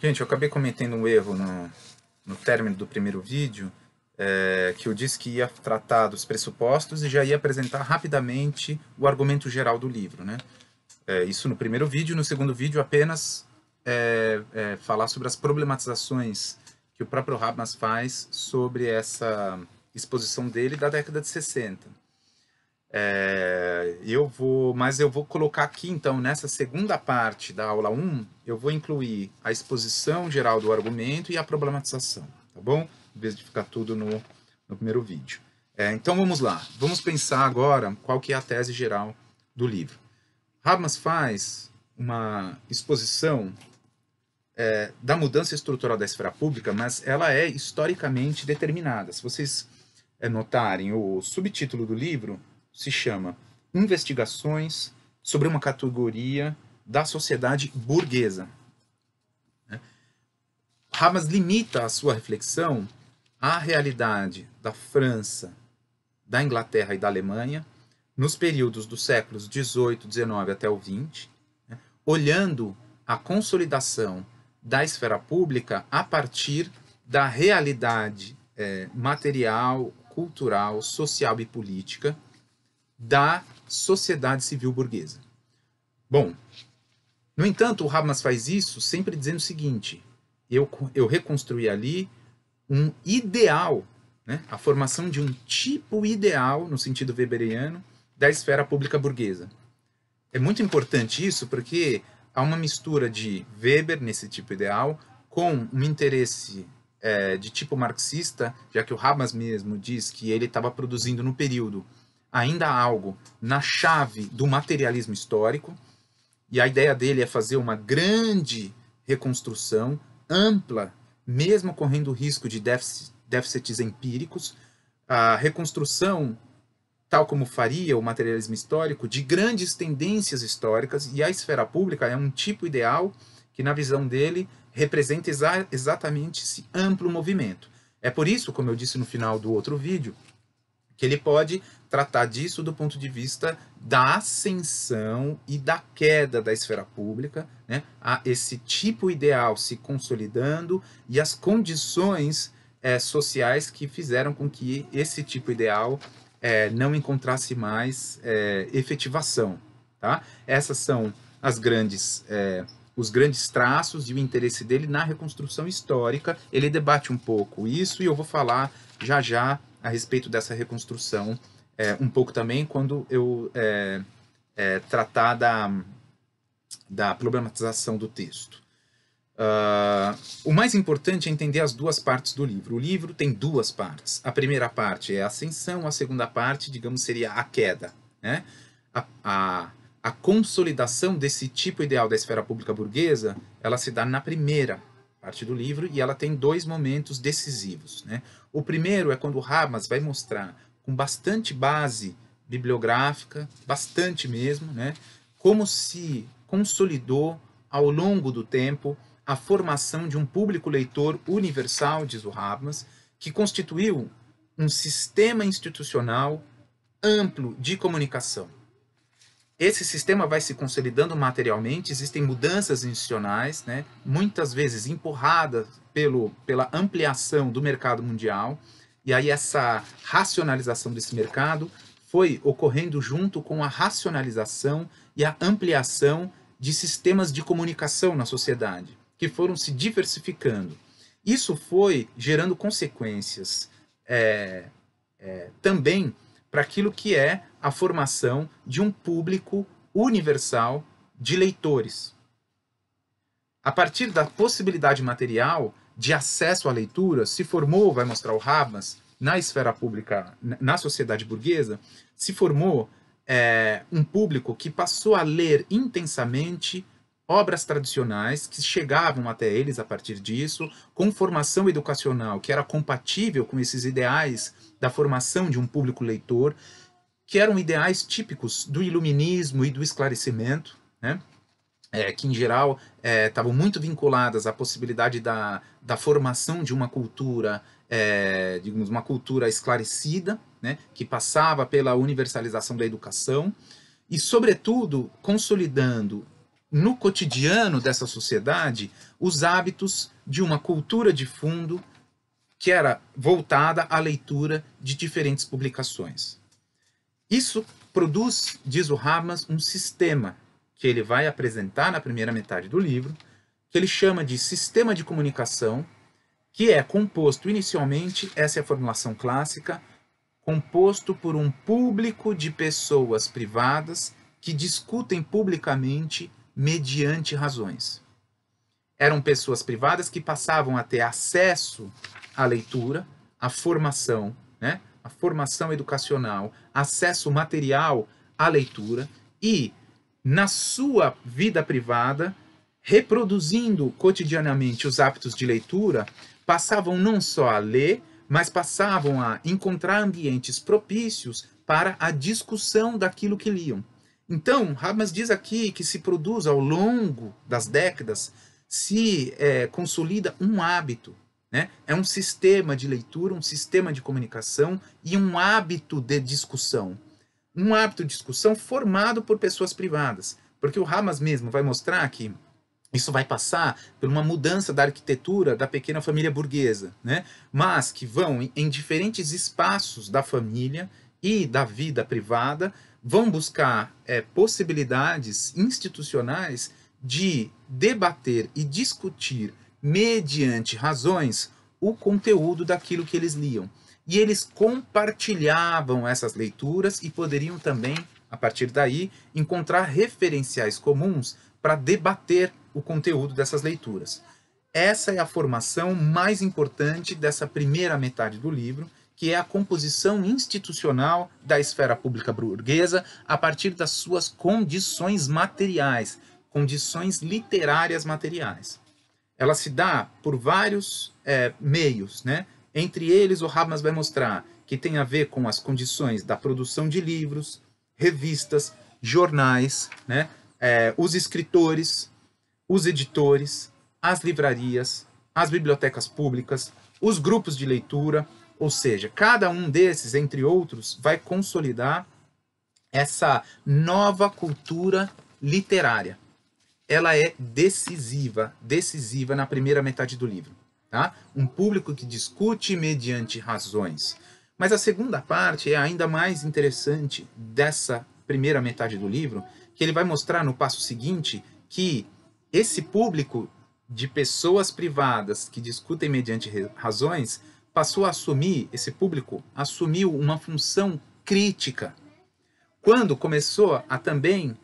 Gente, eu acabei cometendo um erro no, no término do primeiro vídeo, é, que eu disse que ia tratar dos pressupostos e já ia apresentar rapidamente o argumento geral do livro. Né? É, isso no primeiro vídeo, no segundo vídeo apenas é, falar sobre as problematizações que o próprio Habermas faz sobre essa exposição dele da década de 60. É, eu vou, mas eu vou colocar aqui então nessa segunda parte da aula 1, eu vou incluir a exposição geral do argumento e a problematização, tá bom? Em vez de ficar tudo no, no primeiro vídeo. É, então vamos lá, vamos pensar agora qual que é a tese geral do livro. Habermas faz uma exposição é, da mudança estrutural da esfera pública, mas ela é historicamente determinada. Se vocês é, notarem o subtítulo do livro, se chama Investigações sobre uma categoria da sociedade burguesa. Né? Hamas limita a sua reflexão à realidade da França, da Inglaterra e da Alemanha nos períodos dos séculos 18, 19 até o 20, né? olhando a consolidação da esfera pública a partir da realidade é, material, cultural, social e política da sociedade civil burguesa. Bom, no entanto, o Habermas faz isso sempre dizendo o seguinte: eu, eu reconstruí ali um ideal, né, a formação de um tipo ideal, no sentido weberiano, da esfera pública burguesa. É muito importante isso porque há uma mistura de Weber, nesse tipo ideal, com um interesse é, de tipo marxista, já que o Habermas mesmo diz que ele estava produzindo no período ainda algo na chave do materialismo histórico, e a ideia dele é fazer uma grande reconstrução ampla, mesmo correndo o risco de déficits empíricos, a reconstrução tal como faria o materialismo histórico, de grandes tendências históricas, e a esfera pública é um tipo ideal que, na visão dele, representa exa exatamente esse amplo movimento. É por isso, como eu disse no final do outro vídeo, que ele pode tratar disso do ponto de vista da ascensão e da queda da esfera pública, né, a esse tipo ideal se consolidando e as condições é, sociais que fizeram com que esse tipo ideal é, não encontrasse mais é, efetivação. Tá? Essas são as grandes, os grandes traços e o interesse dele na reconstrução histórica. Ele debate um pouco isso e eu vou falar já já a respeito dessa reconstrução, é, um pouco também quando eu é, é, tratar da, da problematização do texto. Uh, o mais importante é entender as duas partes do livro. O livro tem duas partes. A primeira parte é a ascensão, a segunda parte, digamos, seria a queda. Né? A, a, a consolidação desse tipo ideal da esfera pública burguesa, ela se dá na primeira arte do livro, e ela tem dois momentos decisivos. Né? O primeiro é quando Habmas vai mostrar com bastante base bibliográfica, bastante mesmo, né? como se consolidou ao longo do tempo a formação de um público leitor universal, diz o Habmas, que constituiu um sistema institucional amplo de comunicação. Esse sistema vai se consolidando materialmente, existem mudanças institucionais, né, muitas vezes empurradas pelo, pela ampliação do mercado mundial, e aí essa racionalização desse mercado foi ocorrendo junto com a racionalização e a ampliação de sistemas de comunicação na sociedade, que foram se diversificando. Isso foi gerando consequências é, é, também para aquilo que é a formação de um público universal de leitores. A partir da possibilidade material de acesso à leitura, se formou, vai mostrar o Habermas, na esfera pública, na sociedade burguesa, se formou é, um público que passou a ler intensamente obras tradicionais que chegavam até eles a partir disso, com formação educacional que era compatível com esses ideais da formação de um público leitor, que eram ideais típicos do iluminismo e do esclarecimento, né? É, que em geral é, estavam é, muito vinculadas à possibilidade da, da formação de uma cultura, é, digamos, uma cultura esclarecida, né, que passava pela universalização da educação e, sobretudo, consolidando no cotidiano dessa sociedade os hábitos de uma cultura de fundo que era voltada à leitura de diferentes publicações. Isso produz, diz o Habermas, um sistema que ele vai apresentar na primeira metade do livro, que ele chama de sistema de comunicação, que é composto inicialmente, essa é a formulação clássica, composto por um público de pessoas privadas que discutem publicamente mediante razões. Eram pessoas privadas que passavam a ter acesso à leitura, à formação, né? a formação educacional, acesso material à leitura e, na sua vida privada, reproduzindo cotidianamente os hábitos de leitura, passavam não só a ler, mas passavam a encontrar ambientes propícios para a discussão daquilo que liam. Então, Habermas diz aqui que se produz ao longo das décadas, se é, consolida um hábito né? É um sistema de leitura, um sistema de comunicação e um hábito de discussão. Um hábito de discussão formado por pessoas privadas. Porque o Hamas mesmo vai mostrar que isso vai passar por uma mudança da arquitetura da pequena família burguesa, né? mas que vão em diferentes espaços da família e da vida privada, vão buscar é, possibilidades institucionais de debater e discutir mediante razões, o conteúdo daquilo que eles liam. E eles compartilhavam essas leituras e poderiam também, a partir daí, encontrar referenciais comuns para debater o conteúdo dessas leituras. Essa é a formação mais importante dessa primeira metade do livro, que é a composição institucional da esfera pública burguesa a partir das suas condições materiais, condições literárias materiais ela se dá por vários é, meios, né? Entre eles, o Habermas vai mostrar que tem a ver com as condições da produção de livros, revistas, jornais, né? É, os escritores, os editores, as livrarias, as bibliotecas públicas, os grupos de leitura, ou seja, cada um desses, entre outros, vai consolidar essa nova cultura literária ela é decisiva, decisiva na primeira metade do livro. Tá? Um público que discute mediante razões. Mas a segunda parte é ainda mais interessante dessa primeira metade do livro, que ele vai mostrar no passo seguinte que esse público de pessoas privadas que discutem mediante razões passou a assumir, esse público assumiu uma função crítica. Quando começou a também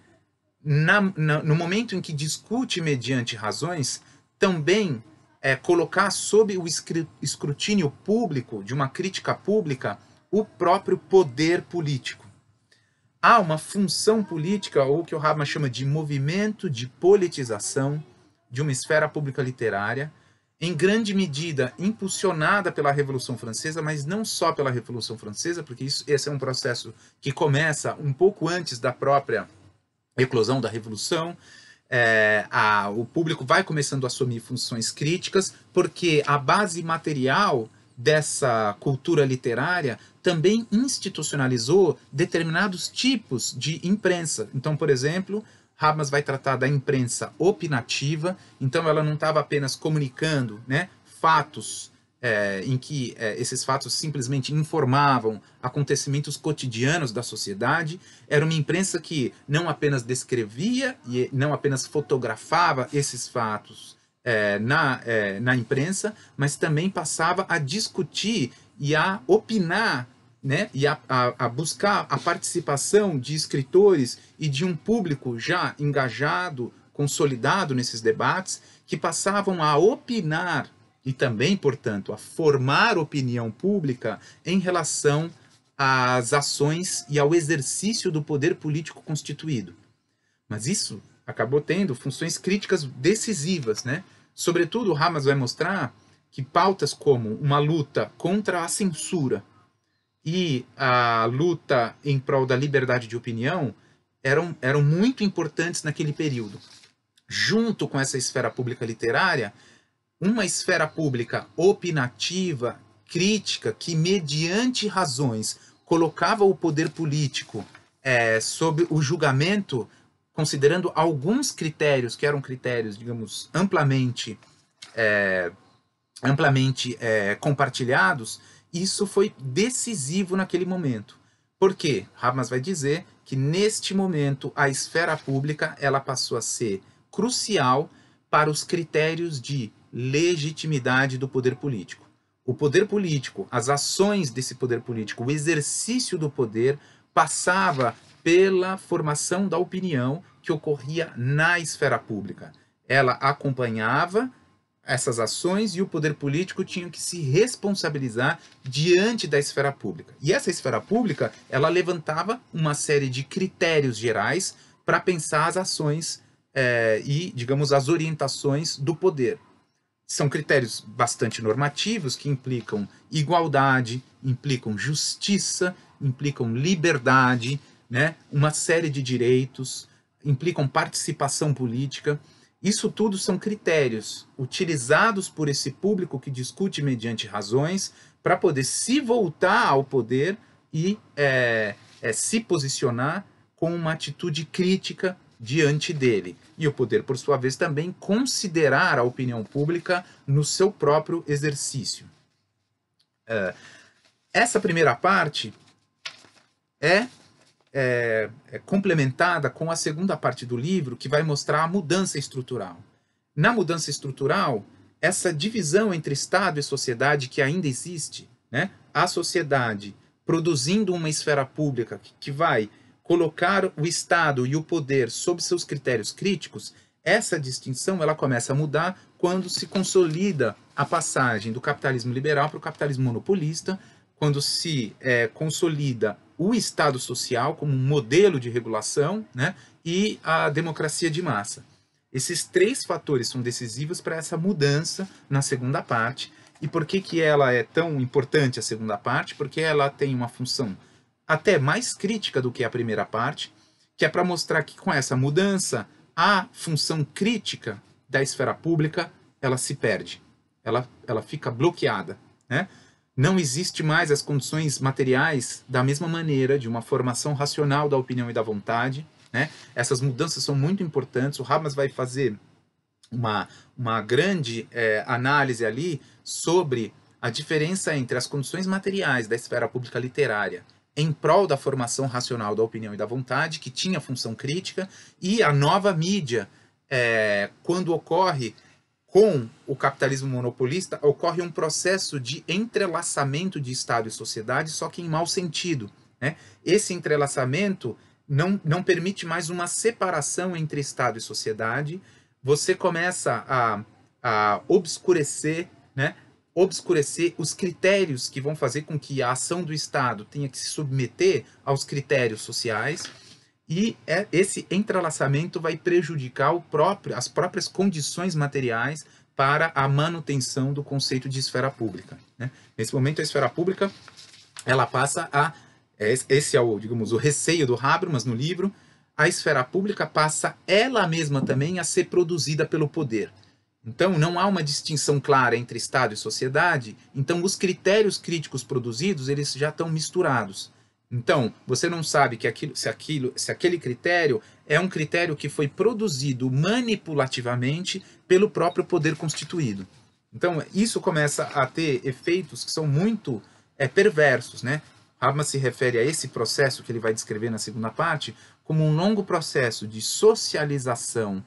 na, na, no momento em que discute mediante razões, também é, colocar sob o escrutínio público, de uma crítica pública, o próprio poder político. Há uma função política, ou o que o Habermas chama de movimento de politização de uma esfera pública literária, em grande medida impulsionada pela Revolução Francesa, mas não só pela Revolução Francesa, porque isso, esse é um processo que começa um pouco antes da própria eclosão da Revolução, é, a, o público vai começando a assumir funções críticas, porque a base material dessa cultura literária também institucionalizou determinados tipos de imprensa. Então, por exemplo, Habermas vai tratar da imprensa opinativa, então ela não estava apenas comunicando né, fatos é, em que é, esses fatos simplesmente informavam acontecimentos cotidianos da sociedade, era uma imprensa que não apenas descrevia e não apenas fotografava esses fatos é, na, é, na imprensa, mas também passava a discutir e a opinar né, e a, a, a, buscar a participação de escritores e de um público já engajado, consolidado nesses debates, que passavam a opinar e também, portanto, a formar opinião pública em relação às ações e ao exercício do poder político constituído. Mas isso acabou tendo funções críticas decisivas, né? Sobretudo, Hamas vai mostrar que pautas como uma luta contra a censura e a luta em prol da liberdade de opinião eram, eram muito importantes naquele período. Junto com essa esfera pública literária, uma esfera pública opinativa, crítica, que mediante razões colocava o poder político é, sob o julgamento, considerando alguns critérios que eram critérios, digamos, amplamente, é, amplamente é, compartilhados, isso foi decisivo naquele momento. Porque Habermas vai dizer que neste momento a esfera pública ela passou a ser crucial para os critérios de legitimidade do poder político. O poder político, as ações desse poder político, o exercício do poder passava pela formação da opinião que ocorria na esfera pública. Ela acompanhava essas ações e o poder político tinha que se responsabilizar diante da esfera pública. E essa esfera pública, ela levantava uma série de critérios gerais para pensar as ações é, e, digamos, as orientações do poder são critérios bastante normativos que implicam igualdade, implicam justiça, implicam liberdade, né? uma série de direitos, implicam participação política. Isso tudo são critérios utilizados por esse público que discute mediante razões para poder se voltar ao poder e é, é, se posicionar com uma atitude crítica diante dele, e o poder, por sua vez, também considerar a opinião pública no seu próprio exercício. Uh, essa primeira parte é, é, é complementada com a segunda parte do livro, que vai mostrar a mudança estrutural. Na mudança estrutural, essa divisão entre Estado e sociedade que ainda existe, né? a sociedade produzindo uma esfera pública que, que vai colocar o Estado e o poder sob seus critérios críticos, essa distinção ela começa a mudar quando se consolida a passagem do capitalismo liberal para o capitalismo monopolista, quando se é, consolida o Estado social como um modelo de regulação né, e a democracia de massa. Esses três fatores são decisivos para essa mudança na segunda parte. E por que, que ela é tão importante, a segunda parte? Porque ela tem uma função até mais crítica do que a primeira parte, que é para mostrar que com essa mudança a função crítica da esfera pública ela se perde, ela, ela fica bloqueada. Né? Não existe mais as condições materiais da mesma maneira de uma formação racional da opinião e da vontade. Né? Essas mudanças são muito importantes. O Hamas vai fazer uma, uma grande é, análise ali sobre a diferença entre as condições materiais da esfera pública literária em prol da formação racional da opinião e da vontade, que tinha função crítica, e a nova mídia, é, quando ocorre com o capitalismo monopolista, ocorre um processo de entrelaçamento de Estado e sociedade, só que em mau sentido. Né? Esse entrelaçamento não, não permite mais uma separação entre Estado e sociedade, você começa a, a obscurecer né, obscurecer os critérios que vão fazer com que a ação do Estado tenha que se submeter aos critérios sociais e é, esse entrelaçamento vai prejudicar próprio, as próprias condições materiais para a manutenção do conceito de esfera pública. Né? Nesse momento, a esfera pública ela passa a é, esse é o digamos o receio do Habermas no livro a esfera pública passa ela mesma também a ser produzida pelo poder então, não há uma distinção clara entre Estado e sociedade, então os critérios críticos produzidos, eles já estão misturados. Então, você não sabe que aquilo, se, aquilo, se aquele critério é um critério que foi produzido manipulativamente pelo próprio poder constituído. Então, isso começa a ter efeitos que são muito é, perversos, né? Habermas se refere a esse processo que ele vai descrever na segunda parte como um longo processo de socialização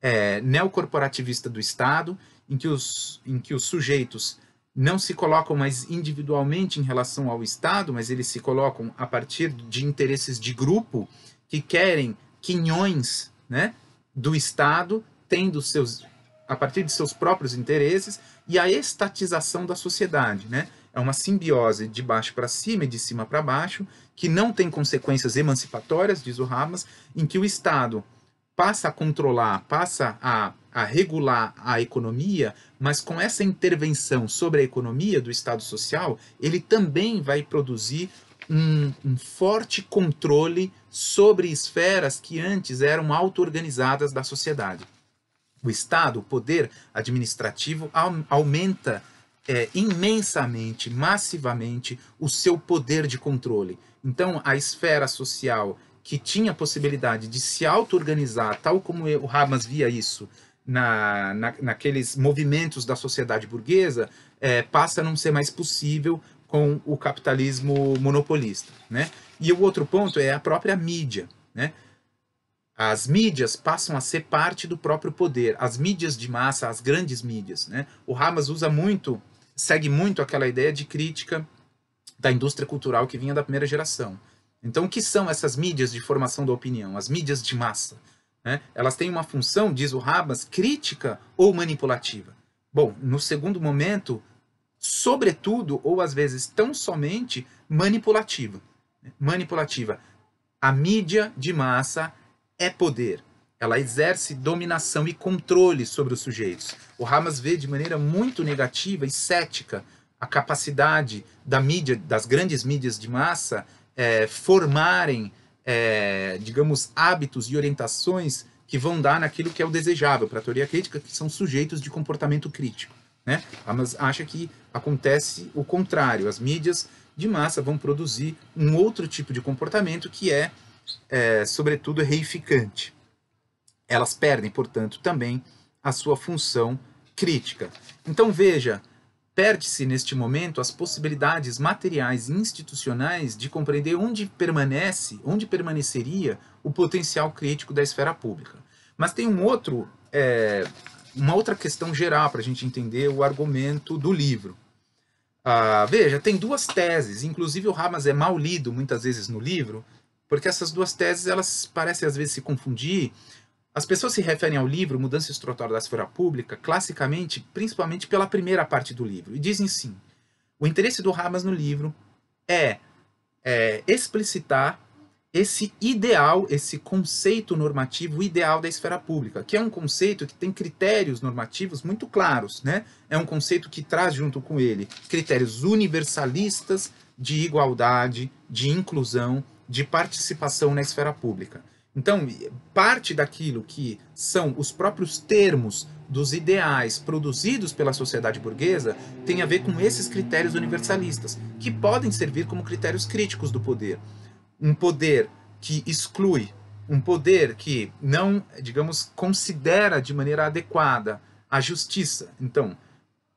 é, neocorporativista do Estado, em que, os, em que os sujeitos não se colocam mais individualmente em relação ao Estado, mas eles se colocam a partir de interesses de grupo que querem quinhões né, do Estado, tendo seus a partir de seus próprios interesses e a estatização da sociedade, né? É uma simbiose de baixo para cima e de cima para baixo, que não tem consequências emancipatórias, diz o Hamas, em que o Estado passa a controlar, passa a, a regular a economia, mas com essa intervenção sobre a economia do Estado Social, ele também vai produzir um, um, forte controle sobre esferas que antes eram auto-organizadas da sociedade. O Estado, o poder administrativo, aumenta é, imensamente, massivamente, o seu poder de controle. Então, a esfera social que tinha a possibilidade de se auto-organizar, tal como o Hamas via isso na, na, naqueles movimentos da sociedade burguesa, é, passa a não ser mais possível com o capitalismo monopolista. Né? E o outro ponto é a própria mídia. Né? As mídias passam a ser parte do próprio poder, as mídias de massa, as grandes mídias. Né? O Hamas usa muito, segue muito aquela ideia de crítica da indústria cultural que vinha da primeira geração. Então, o que são essas mídias de formação da opinião, as mídias de massa? Né? Elas têm uma função, diz o Rabas, crítica ou manipulativa? Bom, no segundo momento, sobretudo, ou às vezes tão somente, manipulativa. Manipulativa. A mídia de massa é poder. Ela exerce dominação e controle sobre os sujeitos. O Hamas vê de maneira muito negativa e cética a capacidade da mídia, das grandes mídias de massa, é, formarem, é, digamos, hábitos e orientações que vão dar naquilo que é o desejável para a teoria crítica, que são sujeitos de comportamento crítico. Né? Ah, mas acha que acontece o contrário. As mídias de massa vão produzir um outro tipo de comportamento que é, é sobretudo, reificante. Elas perdem, portanto, também a sua função crítica. Então veja, Perde-se neste momento as possibilidades materiais e institucionais de compreender onde permanece, onde permaneceria o potencial crítico da esfera pública. Mas tem um outro, é, uma outra questão geral para a gente entender o argumento do livro. Ah, veja, tem duas teses, inclusive o Hamas é mal lido muitas vezes no livro, porque essas duas teses elas parecem às vezes se confundir as pessoas se referem ao livro Mudança Estrutural da Esfera Pública, classicamente, principalmente pela primeira parte do livro, e dizem sim. O interesse do Hamas no livro é, é explicitar esse ideal, esse conceito normativo ideal da esfera pública, que é um conceito que tem critérios normativos muito claros, né? É um conceito que traz junto com ele critérios universalistas de igualdade, de inclusão, de participação na esfera pública. Então, parte daquilo que são os próprios termos dos ideais produzidos pela sociedade burguesa tem a ver com esses critérios universalistas, que podem servir como critérios críticos do poder. Um poder que exclui, um poder que não, digamos, considera de maneira adequada a justiça. Então,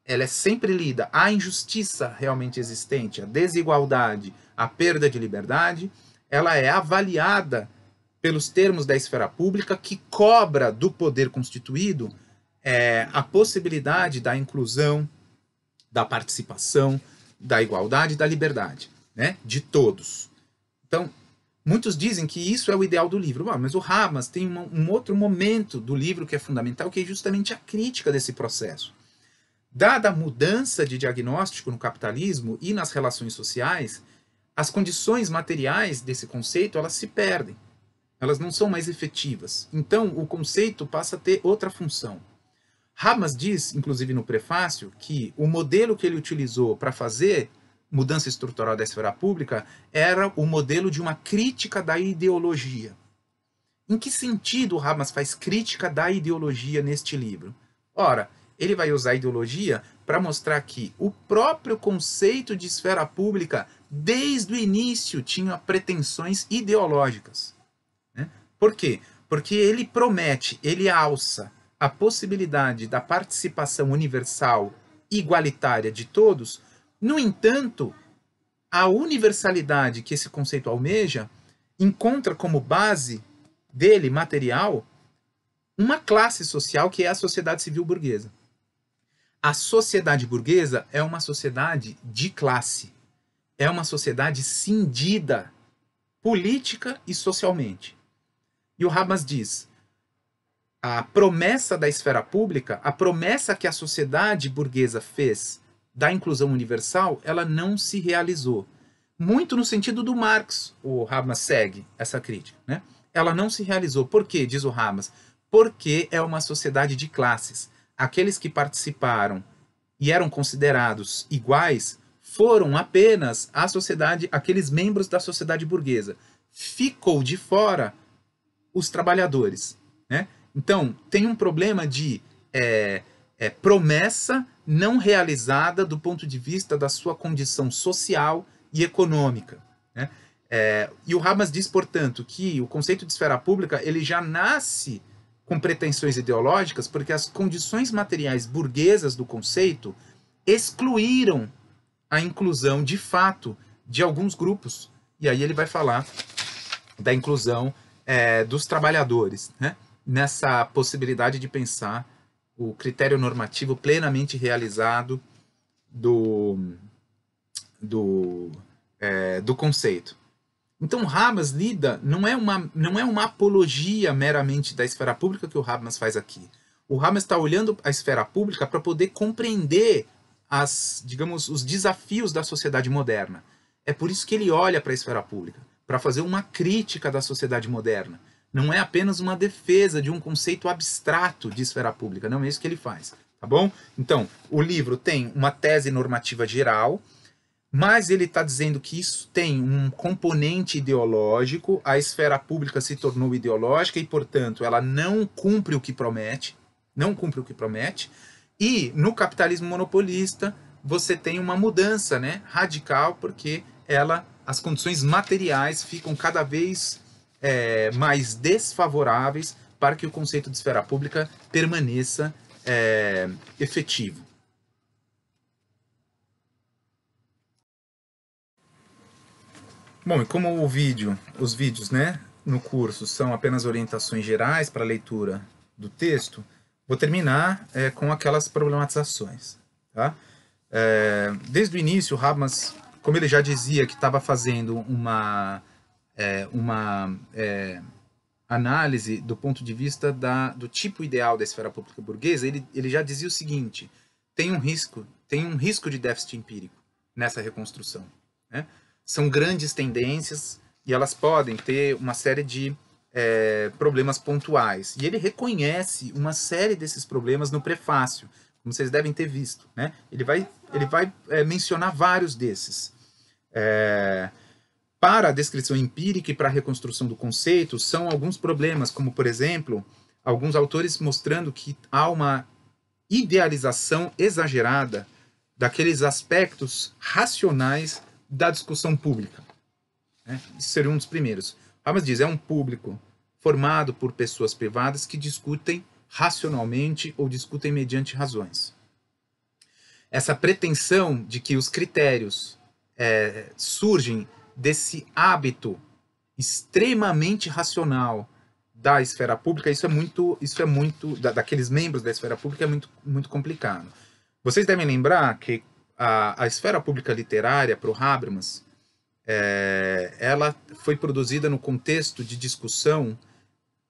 ela é sempre lida a injustiça realmente existente, a desigualdade, a perda de liberdade, ela é avaliada pelos termos da esfera pública, que cobra do poder constituído é, a possibilidade da inclusão, da participação, da igualdade e da liberdade, né? De todos. Então, muitos dizem que isso é o ideal do livro, mas o Hamas tem uma, um outro momento do livro que é fundamental, que é justamente a crítica desse processo. Dada a mudança de diagnóstico no capitalismo e nas relações sociais, as condições materiais desse conceito elas se perdem. Elas não são mais efetivas. Então, o conceito passa a ter outra função. Hamas diz, inclusive no prefácio, que o modelo que ele utilizou para fazer mudança estrutural da esfera pública era o modelo de uma crítica da ideologia. Em que sentido Hamas faz crítica da ideologia neste livro? Ora, ele vai usar a ideologia para mostrar que o próprio conceito de esfera pública, desde o início, tinha pretensões ideológicas. Por quê? Porque ele promete, ele alça a possibilidade da participação universal igualitária de todos. No entanto, a universalidade que esse conceito almeja encontra como base dele, material, uma classe social que é a sociedade civil burguesa. A sociedade burguesa é uma sociedade de classe, é uma sociedade cindida política e socialmente. E o Hamas diz: a promessa da esfera pública, a promessa que a sociedade burguesa fez da inclusão universal, ela não se realizou. Muito no sentido do Marx, o Hamas segue essa crítica. Né? Ela não se realizou. Por quê? Diz o Hamas. Porque é uma sociedade de classes. Aqueles que participaram e eram considerados iguais foram apenas a sociedade, aqueles membros da sociedade burguesa. Ficou de fora os trabalhadores. Né? Então, tem um problema de é, é, promessa não realizada do ponto de vista da sua condição social e econômica. Né? É, e o Hamas diz, portanto, que o conceito de esfera pública ele já nasce com pretensões ideológicas, porque as condições materiais burguesas do conceito excluíram a inclusão de fato de alguns grupos. E aí ele vai falar da inclusão é, dos trabalhadores, né? nessa possibilidade de pensar o critério normativo plenamente realizado do, do, é, do conceito. Então, Habermas lida, não é, uma, não é uma apologia meramente da esfera pública que o Habermas faz aqui. O Habermas está olhando a esfera pública para poder compreender as, digamos, os desafios da sociedade moderna. É por isso que ele olha para a esfera pública para fazer uma crítica da sociedade moderna. Não é apenas uma defesa de um conceito abstrato de esfera pública, não é isso que ele faz, tá bom? Então, o livro tem uma tese normativa geral, mas ele está dizendo que isso tem um componente ideológico, a esfera pública se tornou ideológica e, portanto, ela não cumpre o que promete, não cumpre o que promete, e no capitalismo monopolista você tem uma mudança né, radical, porque ela as condições materiais ficam cada vez é, mais desfavoráveis para que o conceito de esfera pública permaneça é, efetivo. Bom, e como o vídeo, os vídeos né, no curso são apenas orientações gerais para a leitura do texto, vou terminar é, com aquelas problematizações. Tá? É, desde o início, o Habermas como ele já dizia que estava fazendo uma, é, uma é, análise do ponto de vista da, do tipo ideal da esfera pública burguesa, ele, ele já dizia o seguinte: tem um risco, tem um risco de déficit empírico nessa reconstrução. Né? São grandes tendências e elas podem ter uma série de é, problemas pontuais. E ele reconhece uma série desses problemas no prefácio, como vocês devem ter visto. Né? Ele vai, ele vai é, mencionar vários desses. É, para a descrição empírica e para a reconstrução do conceito, são alguns problemas, como, por exemplo, alguns autores mostrando que há uma idealização exagerada daqueles aspectos racionais da discussão pública. Né? Isso seria um dos primeiros. Hamas diz, é um público formado por pessoas privadas que discutem racionalmente ou discutem mediante razões. Essa pretensão de que os critérios é, surgem desse hábito extremamente racional da esfera pública, isso é muito, isso é muito da, daqueles membros da esfera pública é muito, muito complicado. Vocês devem lembrar que a, a esfera pública literária para o Habermas, é, ela foi produzida no contexto de discussão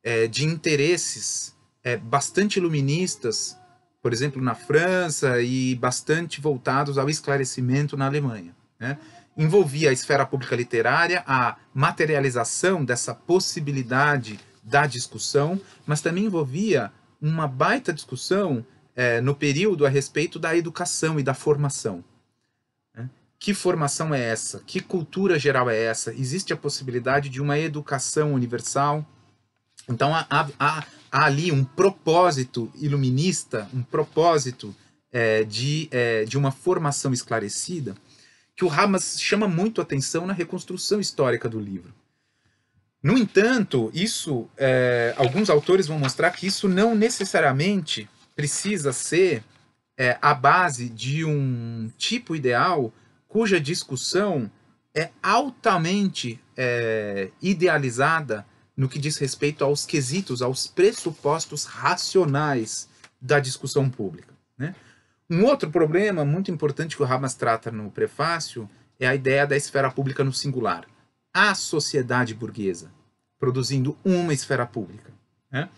é, de interesses é, bastante iluministas, por exemplo, na França, e bastante voltados ao esclarecimento na Alemanha. Né? Envolvia a esfera pública literária, a materialização dessa possibilidade da discussão, mas também envolvia uma baita discussão é, no período a respeito da educação e da formação. Né? Que formação é essa? Que cultura geral é essa? Existe a possibilidade de uma educação universal? Então há, há, há ali um propósito iluminista, um propósito é, de, é, de uma formação esclarecida, que o Hamas chama muito atenção na reconstrução histórica do livro. No entanto, isso, é, alguns autores vão mostrar que isso não necessariamente precisa ser é, a base de um tipo ideal cuja discussão é altamente é, idealizada no que diz respeito aos quesitos, aos pressupostos racionais da discussão pública. Né? Um outro problema muito importante que o Hamas trata no prefácio é a ideia da esfera pública no singular. A sociedade burguesa, produzindo uma esfera pública. Né?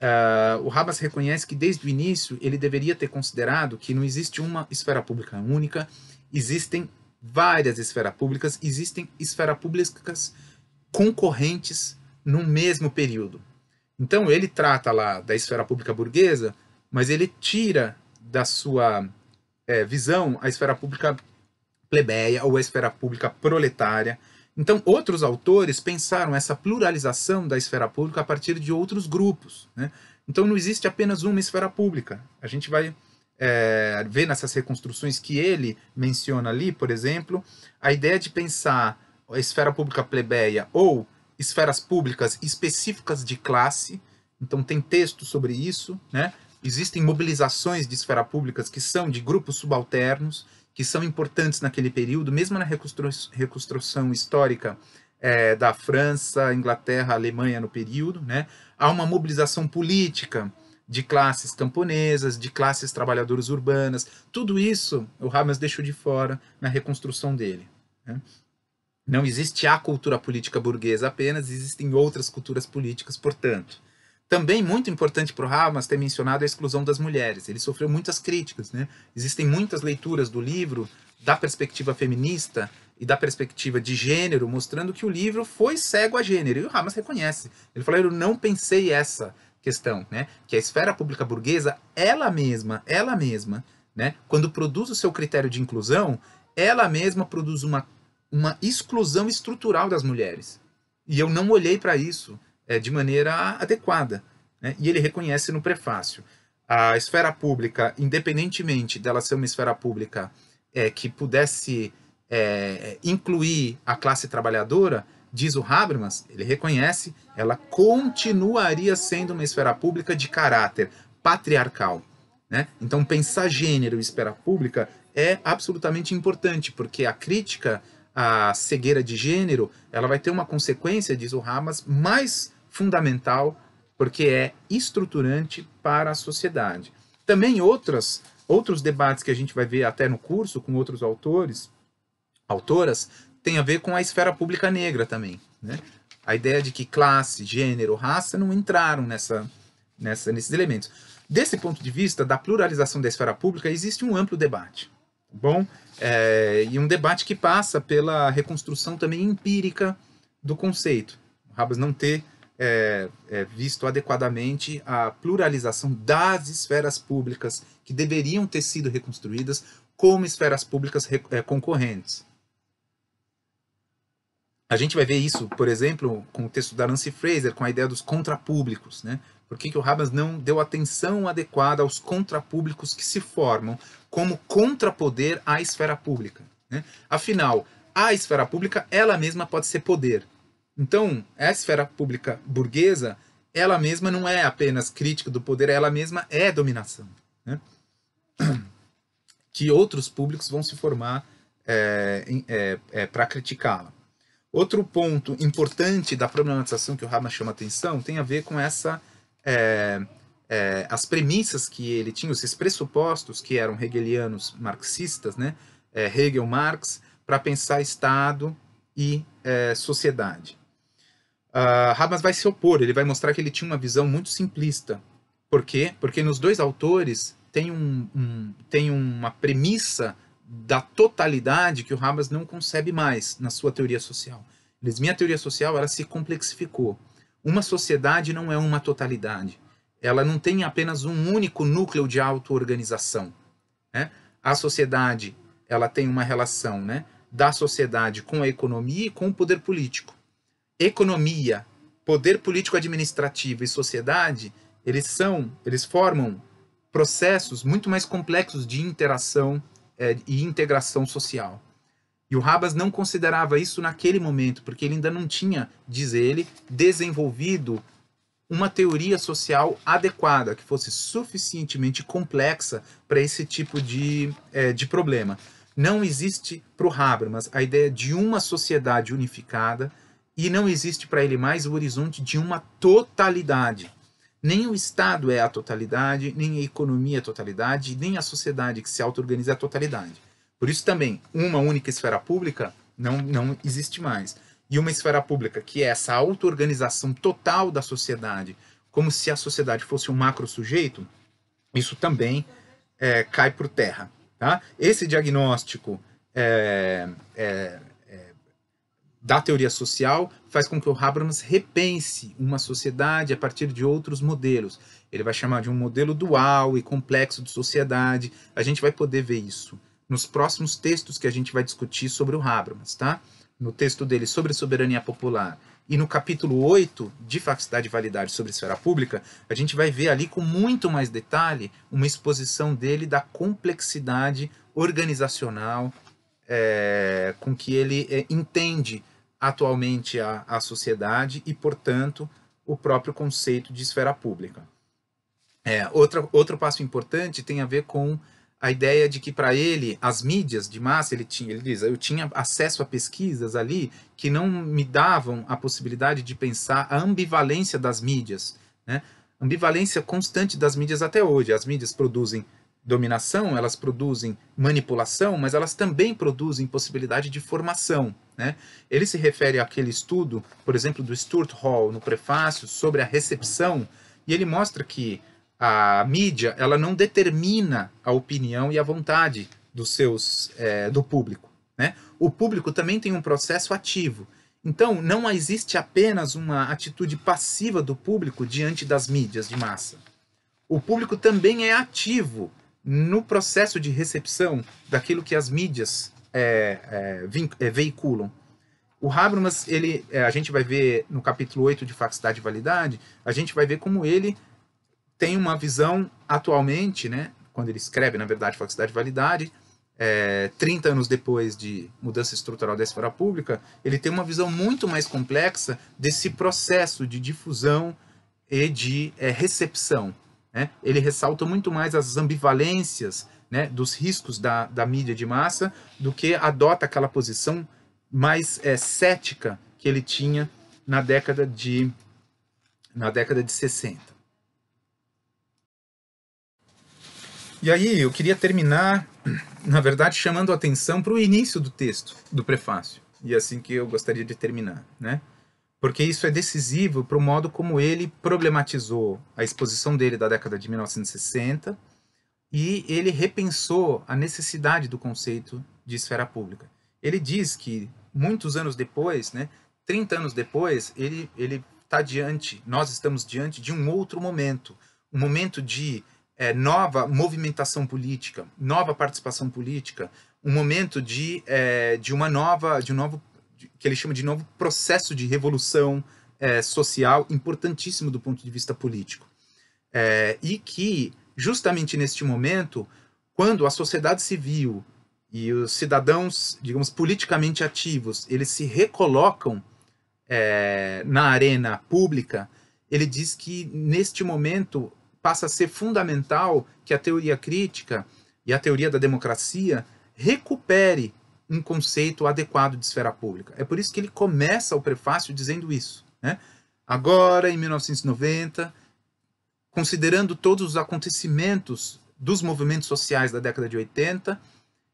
Uh, o Hamas reconhece que desde o início ele deveria ter considerado que não existe uma esfera pública única, existem várias esferas públicas, existem esferas públicas concorrentes no mesmo período. Então ele trata lá da esfera pública burguesa, mas ele tira da sua é, visão a esfera pública plebeia ou a esfera pública proletária. Então outros autores pensaram essa pluralização da esfera pública a partir de outros grupos. Né? Então não existe apenas uma esfera pública. A gente vai é, ver nessas reconstruções que ele menciona ali, por exemplo, a ideia de pensar a esfera pública plebeia ou esferas públicas específicas de classe, então tem texto sobre isso, né? Existem mobilizações de esfera públicas que são de grupos subalternos, que são importantes naquele período, mesmo na reconstrução histórica é, da França, Inglaterra, Alemanha no período, né? Há uma mobilização política de classes camponesas, de classes trabalhadoras urbanas, tudo isso o Hamas deixou de fora na reconstrução dele. Né? Não existe a cultura política burguesa apenas, existem outras culturas políticas, portanto. Também muito importante para o Hamas ter mencionado a exclusão das mulheres. Ele sofreu muitas críticas. Né? Existem muitas leituras do livro da perspectiva feminista e da perspectiva de gênero, mostrando que o livro foi cego a gênero. E o Hamas reconhece. Ele falou: Eu não pensei essa questão, né? que a esfera pública burguesa, ela mesma, ela mesma, né? quando produz o seu critério de inclusão, ela mesma produz uma uma exclusão estrutural das mulheres. E eu não olhei para isso é, de maneira adequada. Né? E ele reconhece no prefácio. A esfera pública, independentemente dela ser uma esfera pública é, que pudesse é, incluir a classe trabalhadora, diz o Habermas, ele reconhece, ela continuaria sendo uma esfera pública de caráter patriarcal. Né? Então, pensar gênero e esfera pública é absolutamente importante, porque a crítica a cegueira de gênero, ela vai ter uma consequência, diz o Hamas, mais fundamental, porque é estruturante para a sociedade. Também outras, outros debates que a gente vai ver até no curso com outros autores, autoras, tem a ver com a esfera pública negra também. Né? A ideia de que classe, gênero, raça não entraram nessa, nessa, nesses elementos. Desse ponto de vista, da pluralização da esfera pública, existe um amplo debate bom? É, e um debate que passa pela reconstrução também empírica do conceito. O Rabas não ter é, é, visto adequadamente a pluralização das esferas públicas que deveriam ter sido reconstruídas como esferas públicas é, concorrentes. A gente vai ver isso, por exemplo, com o texto da Nancy Fraser, com a ideia dos contrapúblicos, né? Por que, que o Habermas não deu atenção adequada aos contrapúblicos que se formam como contrapoder à esfera pública? Né? Afinal, a esfera pública, ela mesma pode ser poder. Então, a esfera pública burguesa, ela mesma não é apenas crítica do poder, ela mesma é dominação. Né? Que outros públicos vão se formar é, é, é, para criticá-la. Outro ponto importante da problematização que o Habermas chama atenção tem a ver com essa é, é, as premissas que ele tinha, esses pressupostos que eram hegelianos marxistas, né, é, Hegel, Marx, para pensar Estado e é, sociedade. Uh, Habermas vai se opor, ele vai mostrar que ele tinha uma visão muito simplista. Por quê? Porque nos dois autores tem, um, um tem uma premissa da totalidade que o Habermas não concebe mais na sua teoria social. Ele diz, minha teoria social ela se complexificou. Uma sociedade não é uma totalidade. Ela não tem apenas um único núcleo de auto-organização. Né? A sociedade ela tem uma relação né, da sociedade com a economia e com o poder político. Economia, poder político administrativo e sociedade, eles são, eles formam processos muito mais complexos de interação é, e integração social. E o Rabas não considerava isso naquele momento, porque ele ainda não tinha, diz ele, desenvolvido uma teoria social adequada, que fosse suficientemente complexa para esse tipo de, é, de problema. Não existe para o Habermas a ideia de uma sociedade unificada e não existe para ele mais o horizonte de uma totalidade. Nem o Estado é a totalidade, nem a economia é a totalidade, nem a sociedade que se auto-organiza é a totalidade. Por isso também, uma única esfera pública não, não existe mais. E uma esfera pública que é essa auto-organização total da sociedade, como se a sociedade fosse um macro sujeito, isso também é, cai por terra. Tá? Esse diagnóstico é, é, é da teoria social faz com que o Habermas repense uma sociedade a partir de outros modelos. Ele vai chamar de um modelo dual e complexo de sociedade. A gente vai poder ver isso nos próximos textos que a gente vai discutir sobre o Habermas, tá? No texto dele sobre soberania popular e no capítulo 8 de Faculdade e Validade sobre Esfera Pública, a gente vai ver ali com muito mais detalhe uma exposição dele da complexidade organizacional é, com que ele é, entende atualmente a, a sociedade e, portanto, o próprio conceito de esfera pública. É, outra, outro passo importante tem a ver com a ideia de que para ele as mídias de massa ele tinha ele diz eu tinha acesso a pesquisas ali que não me davam a possibilidade de pensar a ambivalência das mídias né ambivalência constante das mídias até hoje as mídias produzem dominação elas produzem manipulação mas elas também produzem possibilidade de formação né ele se refere àquele estudo por exemplo do Stuart Hall no prefácio sobre a recepção e ele mostra que a mídia ela não determina a opinião e a vontade dos seus é, do público. Né? O público também tem um processo ativo. Então, não existe apenas uma atitude passiva do público diante das mídias de massa. O público também é ativo no processo de recepção daquilo que as mídias é, é, é veiculam. O Habermas, ele, é, a gente vai ver no capítulo 8 de Faxidade e Validade, a gente vai ver como ele tem uma visão atualmente, né, quando ele escreve, na verdade, Falsidade e Validade, é, 30 anos depois de mudança estrutural da esfera pública, ele tem uma visão muito mais complexa desse processo de difusão e de é, recepção. Né? Ele ressalta muito mais as ambivalências né, dos riscos da, da mídia de massa do que adota aquela posição mais é, cética que ele tinha na década de, na década de 60. E aí eu queria terminar, na verdade, chamando a atenção para o início do texto, do prefácio. E é assim que eu gostaria de terminar, né? Porque isso é decisivo para o modo como ele problematizou a exposição dele da década de 1960 e ele repensou a necessidade do conceito de esfera pública. Ele diz que muitos anos depois, né, 30 anos depois, ele ele está diante, nós estamos diante de um outro momento, um momento de é, nova movimentação política, nova participação política, um momento de, é, de uma nova, de um novo, de, que ele chama de novo processo de revolução é, social importantíssimo do ponto de vista político. É, e que, justamente neste momento, quando a sociedade civil e os cidadãos, digamos, politicamente ativos, eles se recolocam é, na arena pública, ele diz que, neste momento, passa a ser fundamental que a teoria crítica e a teoria da democracia recupere um conceito adequado de esfera pública. É por isso que ele começa o prefácio dizendo isso. Né? Agora, em 1990, considerando todos os acontecimentos dos movimentos sociais da década de 80,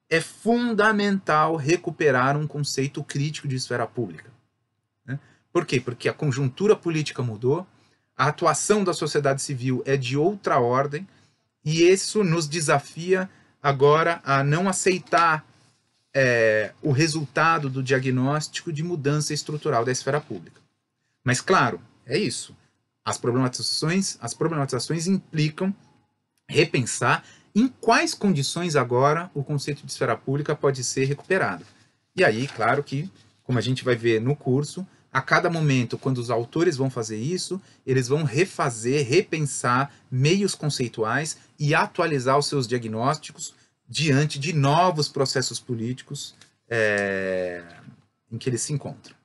é fundamental recuperar um conceito crítico de esfera pública. Né? Por quê? Porque a conjuntura política mudou, a atuação da sociedade civil é de outra ordem, e isso nos desafia agora a não aceitar é, o resultado do diagnóstico de mudança estrutural da esfera pública. Mas, claro, é isso. As problematizações, as problematizações implicam repensar em quais condições agora o conceito de esfera pública pode ser recuperado. E aí, claro que, como a gente vai ver no curso, a cada momento, quando os autores vão fazer isso, eles vão refazer, repensar meios conceituais e atualizar os seus diagnósticos diante de novos processos políticos é, em que eles se encontram.